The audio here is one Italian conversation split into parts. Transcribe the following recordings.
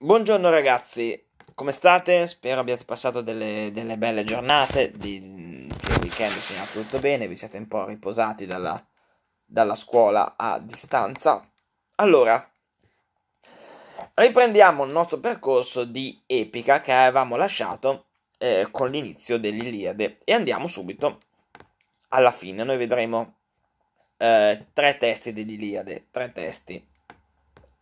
Buongiorno ragazzi, come state? Spero abbiate passato delle, delle belle giornate, di, che il weekend sia andato tutto bene, vi siete un po' riposati dalla, dalla scuola a distanza. Allora, riprendiamo il nostro percorso di epica che avevamo lasciato eh, con l'inizio dell'Iliade e andiamo subito alla fine. Noi vedremo eh, tre testi dell'Iliade, tre testi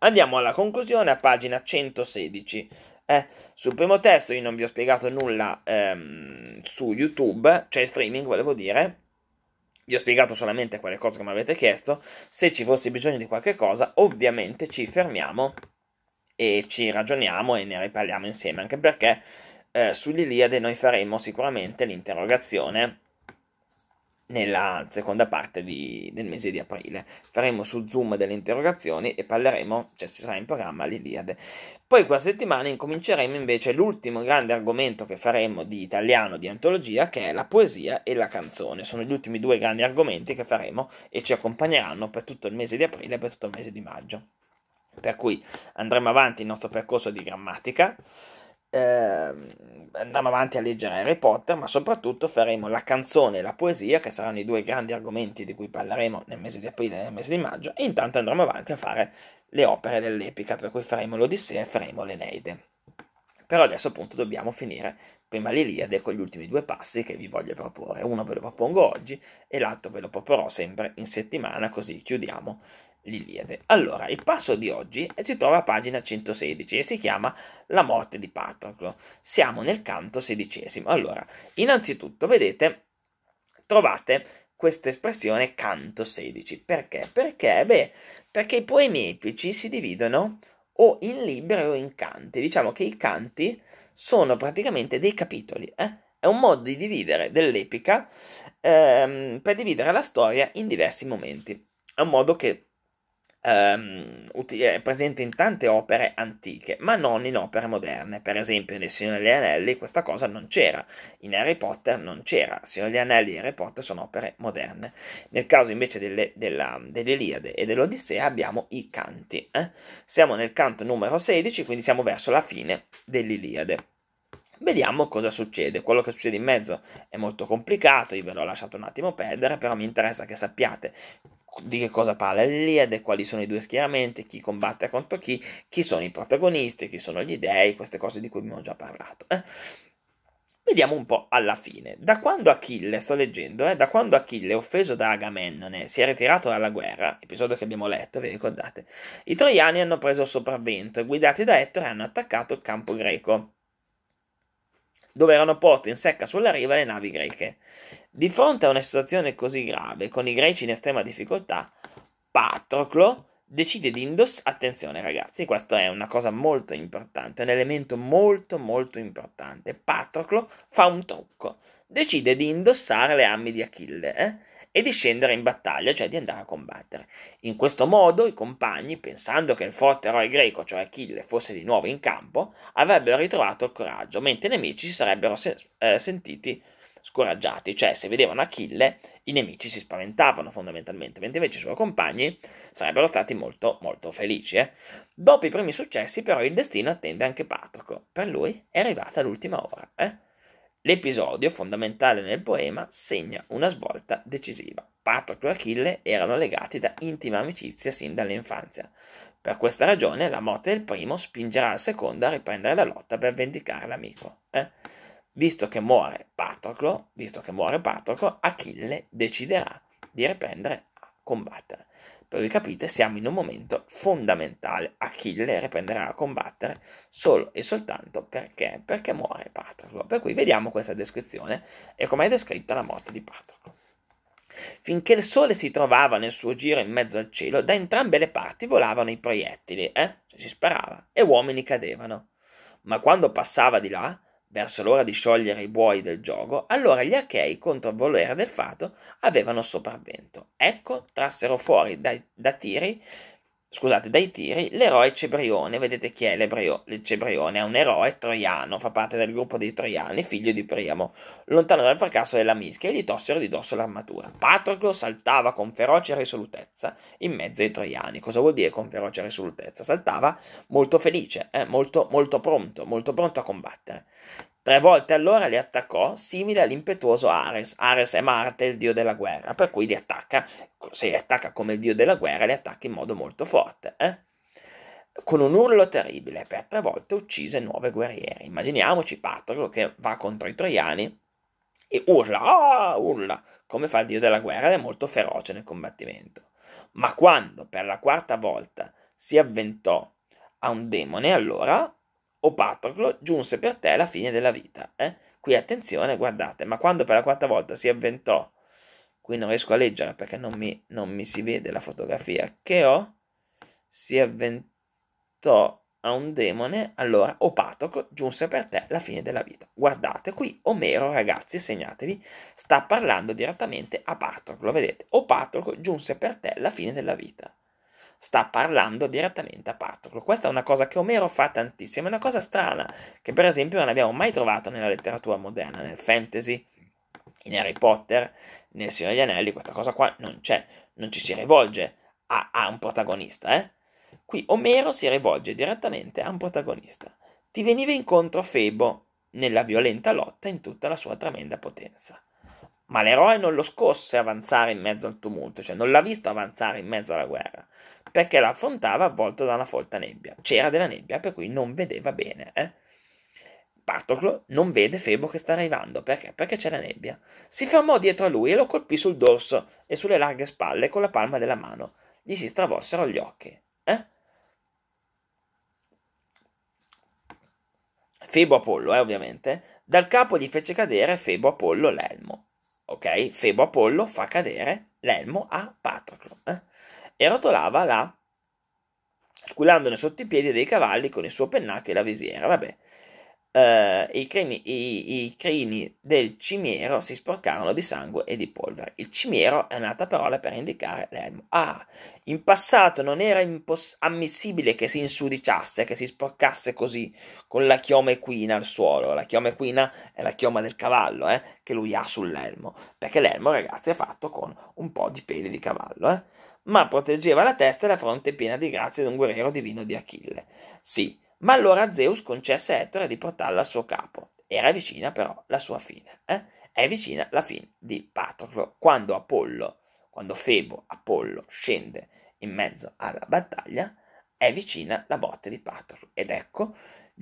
Andiamo alla conclusione a pagina 116. Eh, sul primo testo io non vi ho spiegato nulla ehm, su YouTube, cioè streaming volevo dire. Vi ho spiegato solamente quelle cose che mi avete chiesto. Se ci fosse bisogno di qualche cosa, ovviamente ci fermiamo e ci ragioniamo e ne riparliamo insieme, anche perché eh, sull'Iliade noi faremo sicuramente l'interrogazione nella seconda parte di, del mese di aprile. Faremo su Zoom delle interrogazioni e parleremo, cioè si sarà in programma l'Iliade. Poi questa settimana incominceremo invece l'ultimo grande argomento che faremo di italiano, di antologia, che è la poesia e la canzone. Sono gli ultimi due grandi argomenti che faremo e ci accompagneranno per tutto il mese di aprile e per tutto il mese di maggio. Per cui andremo avanti il nostro percorso di grammatica eh, andiamo avanti a leggere Harry Potter, ma soprattutto faremo la canzone e la poesia, che saranno i due grandi argomenti di cui parleremo nel mese di aprile e nel mese di maggio, e intanto andremo avanti a fare le opere dell'epica, per cui faremo l'Odissea e faremo l'Eneide. Però adesso appunto dobbiamo finire prima l'Iliade con gli ultimi due passi che vi voglio proporre. Uno ve lo propongo oggi e l'altro ve lo proporrò sempre in settimana, così chiudiamo l'Iliade. Allora, il passo di oggi si trova a pagina 116 e si chiama La morte di Patroclo. Siamo nel canto sedicesimo. Allora, innanzitutto, vedete, trovate questa espressione canto 16. Perché? Perché, beh, perché i poemi epici si dividono o in libri o in canti. Diciamo che i canti sono praticamente dei capitoli. Eh? È un modo di dividere dell'epica ehm, per dividere la storia in diversi momenti. È un modo che ehm, è eh, presente in tante opere antiche, ma non in opere moderne. Per esempio, nel Signore degli Anelli questa cosa non c'era, in Harry Potter non c'era. Signore degli Anelli e Harry Potter sono opere moderne. Nel caso invece delle, della, dell'Iliade e dell'Odissea abbiamo i canti. Eh? Siamo nel canto numero 16, quindi siamo verso la fine dell'Iliade. Vediamo cosa succede. Quello che succede in mezzo è molto complicato, io ve l'ho lasciato un attimo perdere, però mi interessa che sappiate di che cosa parla l'Iliade, quali sono i due schieramenti, chi combatte contro chi, chi sono i protagonisti, chi sono gli dei, queste cose di cui abbiamo già parlato. Eh? Vediamo un po' alla fine. Da quando Achille, sto leggendo, eh, da quando Achille, offeso da Agamennone, eh, si è ritirato dalla guerra, episodio che abbiamo letto, vi ricordate, i troiani hanno preso il sopravvento e guidati da Ettore hanno attaccato il campo greco dove erano poste in secca sulla riva le navi greche. Di fronte a una situazione così grave, con i greci in estrema difficoltà, Patroclo decide di indossare... Attenzione ragazzi, questa è una cosa molto importante, un elemento molto molto importante. Patroclo fa un trucco, decide di indossare le armi di Achille, eh? e di scendere in battaglia, cioè di andare a combattere. In questo modo i compagni, pensando che il forte eroe greco, cioè Achille, fosse di nuovo in campo, avrebbero ritrovato il coraggio, mentre i nemici si sarebbero se- eh, sentiti scoraggiati, cioè se vedevano Achille i nemici si spaventavano fondamentalmente, mentre invece i suoi compagni sarebbero stati molto molto felici. Eh? Dopo i primi successi però il destino attende anche Patroclo, per lui è arrivata l'ultima ora. Eh? L'episodio, fondamentale nel poema, segna una svolta decisiva. Patroclo e Achille erano legati da intima amicizia sin dall'infanzia. Per questa ragione la morte del primo spingerà il secondo a riprendere la lotta per vendicare l'amico. Eh? Visto, che Patroclo, visto che muore Patroclo, Achille deciderà di riprendere a combattere. Perché capite, siamo in un momento fondamentale. Achille riprenderà a combattere solo e soltanto perché? Perché muore Patroclo. Per cui vediamo questa descrizione e come è descritta la morte di Patroclo. Finché il sole si trovava nel suo giro in mezzo al cielo, da entrambe le parti volavano i proiettili, eh? cioè, si sparava, e uomini cadevano. Ma quando passava di là, verso l'ora di sciogliere i buoi del gioco, allora gli Achei, contro il volere del fato, avevano sopravvento. Ecco, trassero fuori da, da tiri scusate, dai tiri, l'eroe Cebrione, vedete chi è l'ebreo? Il Cebrione è un eroe troiano, fa parte del gruppo dei troiani, figlio di Priamo, lontano dal fracasso della mischia, e gli tossero di dosso l'armatura. Patroclo saltava con feroce risolutezza in mezzo ai troiani. Cosa vuol dire con feroce risolutezza? Saltava molto felice, eh? molto, molto pronto, molto pronto a combattere. Tre volte all'ora li attaccò, simile all'impetuoso Ares. Ares è Marte, il dio della guerra, per cui li attacca, se li attacca come il dio della guerra, li attacca in modo molto forte. Eh? Con un urlo terribile, per tre volte uccise nove guerrieri. Immaginiamoci Patroclo che va contro i troiani e urla, ah, urla, come fa il dio della guerra, ed è molto feroce nel combattimento. Ma quando, per la quarta volta, si avventò a un demone, allora o Patroclo giunse per te la fine della vita. Eh? Qui attenzione, guardate, ma quando per la quarta volta si avventò, qui non riesco a leggere perché non mi, non mi si vede la fotografia che ho, si avventò a un demone, allora o Patroclo giunse per te la fine della vita. Guardate qui, Omero, ragazzi, segnatevi, sta parlando direttamente a Patroclo, vedete, o Patroclo giunse per te la fine della vita sta parlando direttamente a Patroclo. Questa è una cosa che Omero fa tantissimo, è una cosa strana, che per esempio non abbiamo mai trovato nella letteratura moderna, nel fantasy, in Harry Potter, nel Signore degli Anelli, questa cosa qua non c'è, non ci si rivolge a, a un protagonista, eh? Qui Omero si rivolge direttamente a un protagonista. Ti veniva incontro Febo nella violenta lotta in tutta la sua tremenda potenza ma l'eroe non lo scosse avanzare in mezzo al tumulto, cioè non l'ha visto avanzare in mezzo alla guerra, perché l'affrontava avvolto da una folta nebbia. C'era della nebbia, per cui non vedeva bene. Eh? Patroclo non vede Febo che sta arrivando, perché? Perché c'è la nebbia. Si fermò dietro a lui e lo colpì sul dorso e sulle larghe spalle con la palma della mano. Gli si stravolsero gli occhi. Eh? Febo Apollo, eh, ovviamente, dal capo gli fece cadere Febo Apollo l'elmo ok? Febo Apollo fa cadere l'elmo a Patroclo eh? e rotolava là, sculandone sotto i piedi dei cavalli con il suo pennacchio e la visiera. Vabbè, eh, i, cremi, i, i crini del cimiero si sporcarono di sangue e di polvere. Il cimiero è un'altra parola per indicare l'elmo. Ah, in passato non era impos- ammissibile che si insudiciasse, che si sporcasse così con la chioma equina al suolo. La chioma equina è la chioma del cavallo eh, che lui ha sull'elmo, perché l'elmo, ragazzi, è fatto con un po' di peli di cavallo. Eh? Ma proteggeva la testa e la fronte piena di grazia di un guerriero divino di Achille. Sì ma allora Zeus concesse a Ettore di portarla al suo capo. Era vicina però la sua fine. Eh? È vicina la fine di Patroclo. Quando Apollo, quando Febo Apollo scende in mezzo alla battaglia, è vicina la botte di Patroclo. Ed ecco,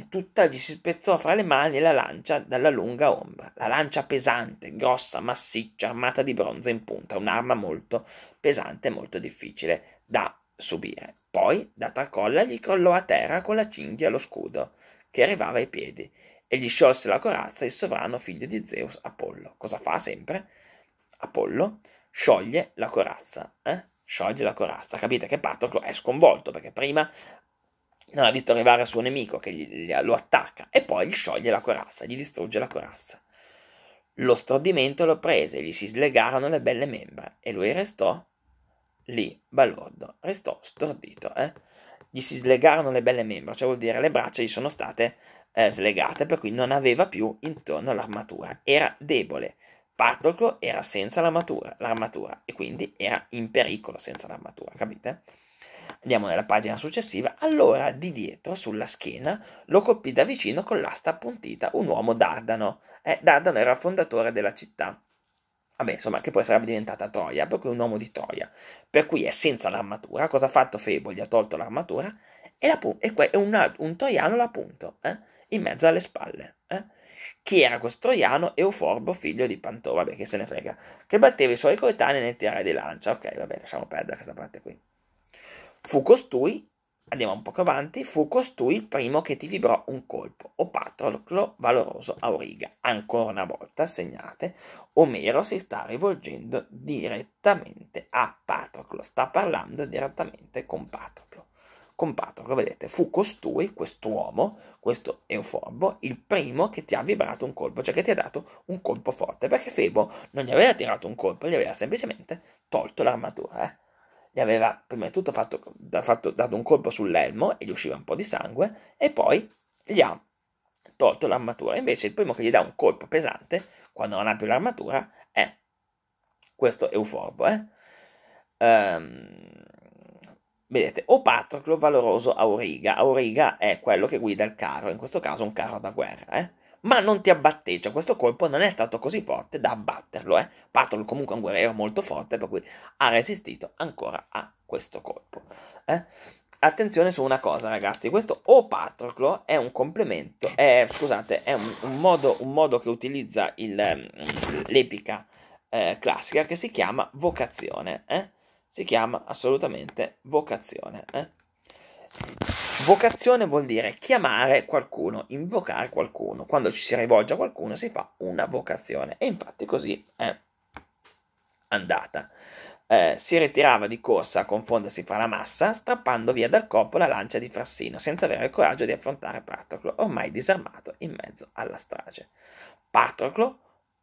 tutta gli si spezzò fra le mani la lancia dalla lunga ombra. La lancia pesante, grossa, massiccia, armata di bronzo in punta. Un'arma molto pesante e molto difficile da subire. Poi, da tracolla, gli crollò a terra con la cinghia lo scudo, che arrivava ai piedi, e gli sciolse la corazza il sovrano figlio di Zeus, Apollo. Cosa fa sempre? Apollo scioglie la corazza, eh? scioglie la corazza. Capite che Patroclo è sconvolto perché prima non ha visto arrivare il suo nemico che gli, gli, lo attacca e poi gli scioglie la corazza, gli distrugge la corazza. Lo stordimento lo prese, gli si slegarono le belle membra e lui restò Lì Balordo restò stordito, eh? Gli si slegarono le belle membra, cioè vuol dire le braccia gli sono state eh, slegate, per cui non aveva più intorno l'armatura, era debole. Patroclo era senza l'armatura, l'armatura e quindi era in pericolo senza l'armatura, capite? Andiamo nella pagina successiva. Allora, di dietro, sulla schiena, lo colpì da vicino con l'asta appuntita un uomo Dardano. Eh, Dardano era il fondatore della città Vabbè, insomma, che poi sarebbe diventata Troia, proprio un uomo di Troia. Per cui è senza l'armatura. Cosa ha fatto Febo? Gli ha tolto l'armatura e, la, e que, un, un, troiano l'ha punto, eh? in mezzo alle spalle. Eh? Chi era questo troiano? Euforbo, figlio di Pantova, vabbè, che se ne frega. Che batteva i suoi coetanei nel tirare di lancia. Ok, vabbè, lasciamo perdere questa parte qui. Fu costui andiamo un poco avanti, fu costui il primo che ti vibrò un colpo, o Patroclo valoroso Auriga. Ancora una volta, segnate, Omero si sta rivolgendo direttamente a Patroclo, sta parlando direttamente con Patroclo. Con Patroclo, vedete, fu costui, quest'uomo, questo euforbo, il primo che ti ha vibrato un colpo, cioè che ti ha dato un colpo forte, perché Febo non gli aveva tirato un colpo, gli aveva semplicemente tolto l'armatura, eh gli aveva prima di tutto fatto, fatto, dato un colpo sull'elmo e gli usciva un po' di sangue e poi gli ha tolto l'armatura. Invece il primo che gli dà un colpo pesante quando non ha più l'armatura è questo Euforbo. Eh? Ehm, vedete, Opatoclo valoroso Auriga. Auriga è quello che guida il carro, in questo caso un carro da guerra. Eh? ma non ti abbatteggia. Cioè, questo colpo non è stato così forte da abbatterlo, eh. Patton comunque è un guerriero molto forte, per cui ha resistito ancora a questo colpo, eh. Attenzione su una cosa, ragazzi, questo O Patroclo è un complemento, è, eh, scusate, è un, un, modo, un modo, che utilizza il, mm, l'epica eh, classica che si chiama vocazione, eh? si chiama assolutamente vocazione. Eh? Vocazione vuol dire chiamare qualcuno, invocare qualcuno. Quando ci si rivolge a qualcuno si fa una vocazione. E infatti così è andata. Eh, si ritirava di corsa a confondersi fra la massa, strappando via dal corpo la lancia di Frassino, senza avere il coraggio di affrontare Patroclo, ormai disarmato in mezzo alla strage. Patroclo,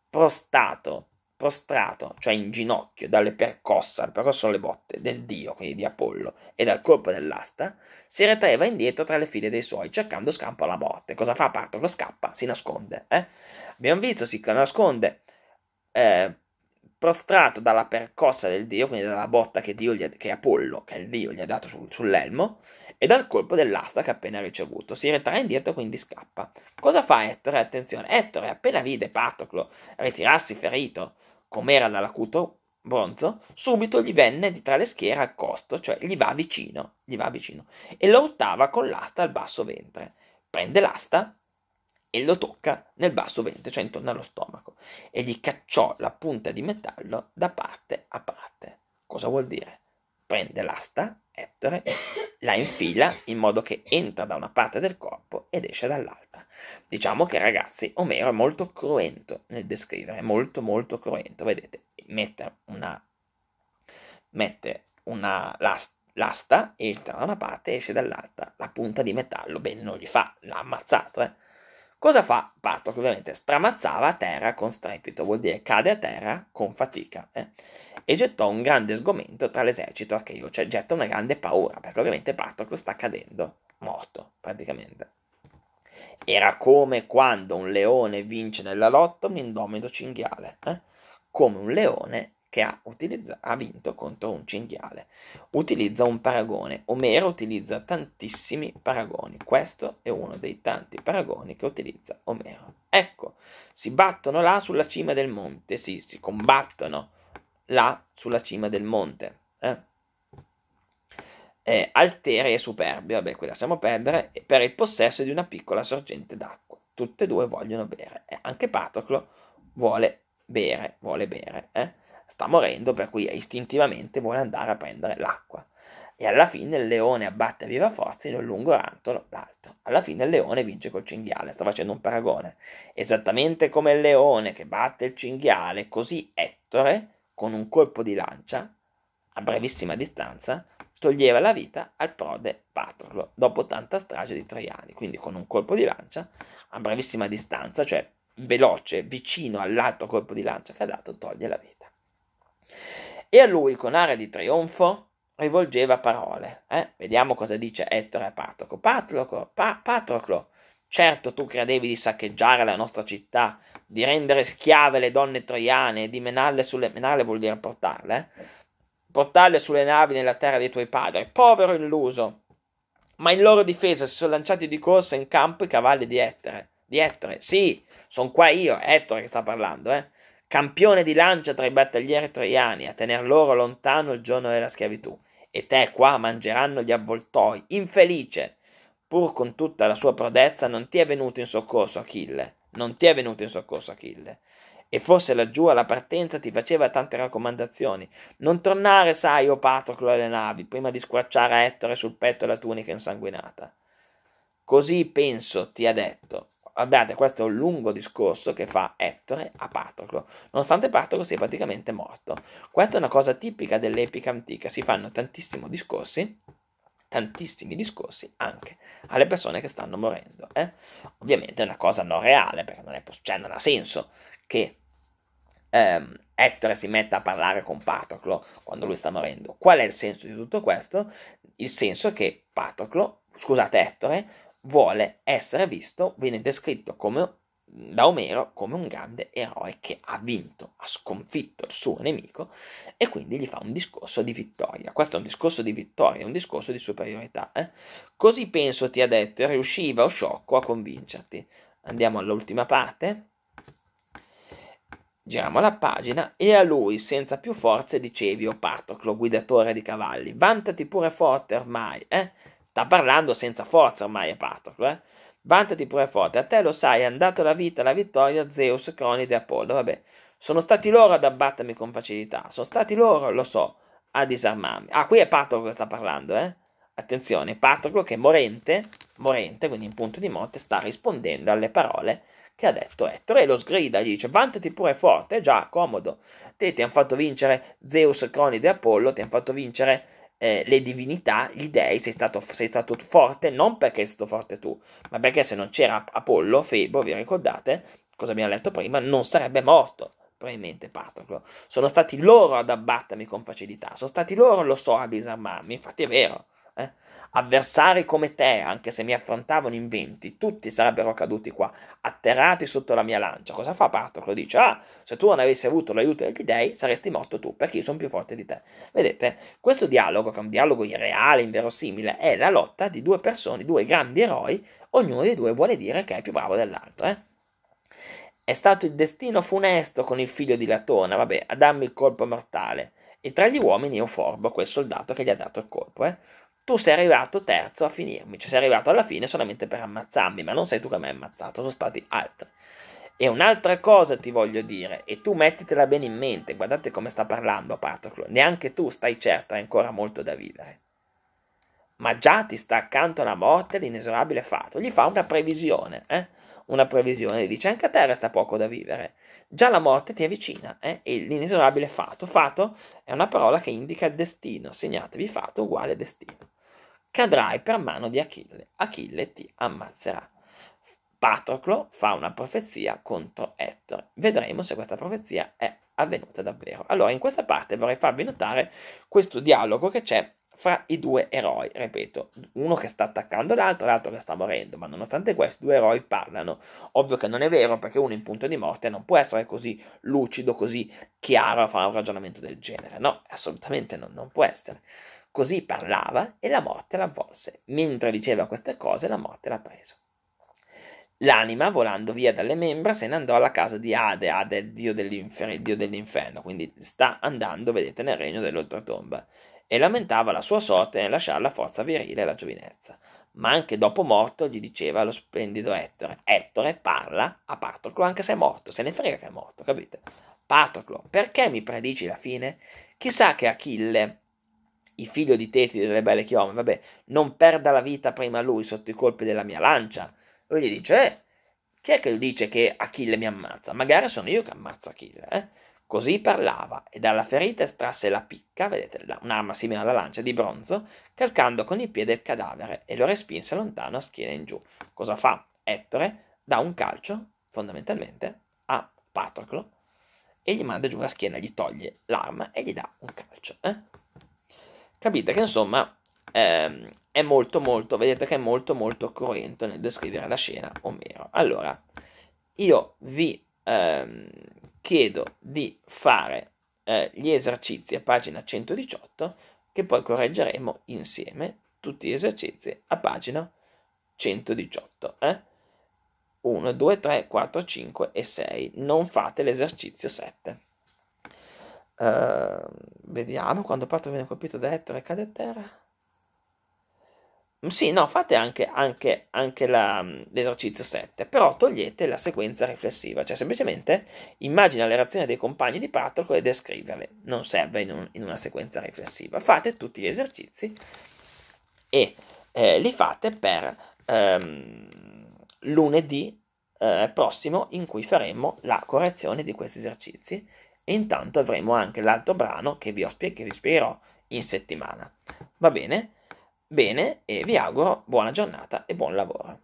prostato prostrato, cioè in ginocchio, dalle percosse, però sono le botte, del dio, quindi di Apollo, e dal colpo dell'asta, si retraeva indietro tra le file dei suoi, cercando scampo alla morte. Cosa fa Patroclo? Scappa, si nasconde. Eh? Abbiamo visto, si nasconde eh, prostrato dalla percossa del dio, quindi dalla botta che, dio gli ha, che Apollo, che è il dio, gli ha dato sul, sull'elmo, e dal colpo dell'asta che ha appena ricevuto. Si ritrae indietro, quindi scappa. Cosa fa Ettore? Attenzione, Ettore appena vide Patroclo ritirarsi ferito com'era dall'acuto bronzo, subito gli venne di tra le schiere accosto, cioè gli va vicino, gli va vicino, e lo urtava con l'asta al basso ventre. Prende l'asta e lo tocca nel basso ventre, cioè intorno allo stomaco, e gli cacciò la punta di metallo da parte a parte. Cosa vuol dire? Prende l'asta, Ettore, la infila in modo che entra da una parte del corpo ed esce dall'altra. Diciamo che ragazzi, Omero è molto cruento nel descrivere, è molto molto cruento, vedete, mette una, mette una last, l'asta entra da una parte e esce dall'altra, la punta di metallo, ben non gli fa, l'ha ammazzato, eh. Cosa fa Patroc? Ovviamente stramazzava a terra con strepito, vuol dire cade a terra con fatica, eh? e gettò un grande sgomento tra l'esercito archeo, cioè getta una grande paura, perché ovviamente Patroc sta cadendo, morto praticamente. Era come quando un leone vince nella lotta un indomito cinghiale, eh? come un leone che ha, utilizza- ha, vinto contro un cinghiale. Utilizza un paragone. Omero utilizza tantissimi paragoni. Questo è uno dei tanti paragoni che utilizza Omero. Ecco, si battono là sulla cima del monte. Sì, si combattono là sulla cima del monte. Eh? eh, alteri e superbi, vabbè, qui lasciamo perdere, per il possesso di una piccola sorgente d'acqua. Tutte e due vogliono bere. Eh, anche Patroclo vuole bere, vuole bere. Eh? Sta morendo, per cui istintivamente vuole andare a prendere l'acqua. E alla fine il leone abbatte a viva forza in un lungo rantolo l'altro. Alla fine il leone vince col cinghiale, sta facendo un paragone. Esattamente come il leone che batte il cinghiale, così Ettore, con un colpo di lancia, a brevissima distanza, toglieva la vita al prode Patroclo dopo tanta strage di troiani, quindi con un colpo di lancia a brevissima distanza, cioè veloce, vicino all'altro colpo di lancia che ha dato, toglie la vita. E a lui, con aria di trionfo, rivolgeva parole. Eh? Vediamo cosa dice Ettore a Patroclo. Patroclo, pa- Patroclo, certo tu credevi di saccheggiare la nostra città, di rendere schiave le donne troiane, di menarle sulle menarle vuol dire portarle, eh? portarle sulle navi nella terra dei tuoi padri, povero illuso. Ma in loro difesa si sono lanciati di corsa in campo i cavalli di Ettore. Di Ettore, sì, sono qua io, Ettore che sta parlando, eh. Campione di lancia tra i battaglieri troiani, a tener loro lontano il giorno della schiavitù. E te qua mangeranno gli avvoltoi, infelice. Pur con tutta la sua prodezza non ti è venuto in soccorso Achille. Non ti è venuto in soccorso Achille. E forse laggiù alla partenza ti faceva tante raccomandazioni. Non tornare, sai, o Patroclo alle navi, prima di squarciare a Ettore sul petto la tunica insanguinata. Così penso, ti ha detto. Guardate, questo è un lungo discorso che fa Ettore a Patroclo, nonostante Patroclo sia praticamente morto. Questa è una cosa tipica dell'epica antica, si fanno tantissimi discorsi, tantissimi discorsi anche alle persone che stanno morendo. Eh? Ovviamente è una cosa non reale, perché non, è, cioè non ha senso che ehm, Ettore si mette a parlare con Patroclo quando lui sta morendo. Qual è il senso di tutto questo? Il senso è che Patroclo, scusate Ettore, vuole essere visto, viene descritto come, da Omero come un grande eroe che ha vinto, ha sconfitto il suo nemico e quindi gli fa un discorso di vittoria. Questo è un discorso di vittoria, un discorso di superiorità. Eh? Così penso ti ha detto, e riusciva o sciocco a convincerti. Andiamo all'ultima parte. Giriamo la pagina e a lui, senza più forze, dicevi, o oh, Patroclo, guidatore di cavalli, vantati pure forte ormai, eh? Sta parlando senza forza ormai a Patroclo, eh? Vantati pure forte, a te lo sai, è andato la vita, la vittoria, Zeus, Cronide, Apollo, vabbè. Sono stati loro ad abbattermi con facilità, sono stati loro, lo so, a disarmarmi. Ah, qui è Patroclo che sta parlando, eh? Attenzione, Patroclo che morente, morente, quindi in punto di morte, sta rispondendo alle parole che ha detto Ettore e lo sgrida, gli dice vantati pure forte, già, comodo, te ti hanno fatto vincere Zeus, Cronide e Apollo, ti hanno fatto vincere eh, le divinità, gli dei, sei stato, sei stato forte non perché sei stato forte tu, ma perché se non c'era Apollo, Febo, vi ricordate cosa abbiamo letto prima, non sarebbe morto probabilmente Patroclo. Sono stati loro ad abbattermi con facilità, sono stati loro, lo so, a disarmarmi, infatti è vero. Eh? Avversari come te, anche se mi affrontavano in venti, tutti sarebbero caduti qua, atterrati sotto la mia lancia. Cosa fa Patroclo? Dice, ah, se tu non avessi avuto l'aiuto degli dei, saresti morto tu, perché io sono più forte di te. Vedete, questo dialogo, che è un dialogo irreale, inverosimile, è la lotta di due persone, due grandi eroi, ognuno dei due vuole dire che è più bravo dell'altro, eh? È stato il destino funesto con il figlio di Latona, vabbè, a darmi il colpo mortale. E tra gli uomini Euforbo, quel soldato che gli ha dato il colpo, eh? tu sei arrivato terzo a finirmi, cioè sei arrivato alla fine solamente per ammazzarmi, ma non sei tu che mi hai ammazzato, sono stati altri. E un'altra cosa ti voglio dire, e tu mettitela bene in mente, guardate come sta parlando Patroclo, neanche tu stai certo, hai ancora molto da vivere. Ma già ti sta accanto alla morte l'inesorabile fatto, gli fa una previsione, eh? Una previsione, dice anche a te resta poco da vivere, già la morte ti avvicina, eh? E l'inesorabile fatto, fato è una parola che indica il destino, segnatevi fatto uguale destino cadrai per mano di Achille, Achille ti ammazzerà. Patroclo fa una profezia contro Ettore. Vedremo se questa profezia è avvenuta davvero. Allora, in questa parte vorrei farvi notare questo dialogo che c'è fra i due eroi, ripeto, uno che sta attaccando l'altro, l'altro che sta morendo, ma nonostante questo i due eroi parlano. Ovvio che non è vero perché uno in punto di morte non può essere così lucido, così chiaro a fare un ragionamento del genere, no, assolutamente non, non può essere. Così parlava e la morte l'avvolse. Mentre diceva queste cose, la morte l'ha preso. L'anima, volando via dalle membra, se ne andò alla casa di Ade, Ade il dio, dio dell'inferno, quindi sta andando, vedete, nel regno dell'oltretomba, e lamentava la sua sorte nel lasciare la forza virile e la giovinezza. Ma anche dopo morto gli diceva lo splendido Ettore, Ettore parla a Patroclo anche se è morto, se ne frega che è morto, capite? Patroclo, perché mi predici la fine? Chissà che Achille, il figlio di Teti delle belle Chiome, vabbè, non perda la vita prima lui sotto i colpi della mia lancia. Lui gli dice, eh, chi è che dice che Achille mi ammazza? Magari sono io che ammazzo Achille, eh? Così parlava, e dalla ferita estrasse la picca, vedete, un'arma simile alla lancia di bronzo, calcando con il piede il cadavere e lo respinse lontano a schiena in giù. Cosa fa? Ettore dà un calcio, fondamentalmente, a Patroclo e gli manda giù la schiena, gli toglie l'arma e gli dà un calcio. Eh? Capite che insomma ehm, è molto molto, vedete che è molto molto cruento nel descrivere la scena o meno Allora, io vi ehm, chiedo di fare eh, gli esercizi a pagina 118 che poi correggeremo insieme tutti gli esercizi a pagina 118. Eh? 1, 2, 3, 4, 5 e 6. Non fate l'esercizio 7. Ehm, vediamo quando Patro viene colpito da Ettore e cade a terra. Sì, no, fate anche, anche, anche la, l'esercizio 7, però togliete la sequenza riflessiva, cioè semplicemente immagina le reazioni dei compagni di Patroclo e descriverle, non serve in, un, in, una sequenza riflessiva. Fate tutti gli esercizi e eh, li fate per ehm, lunedì eh, prossimo in cui faremo la correzione di questi esercizi e intanto avremo anche l'altro brano che vi, spie- che vi spiegherò in settimana. Va bene? Bene e vi auguro buona giornata e buon lavoro.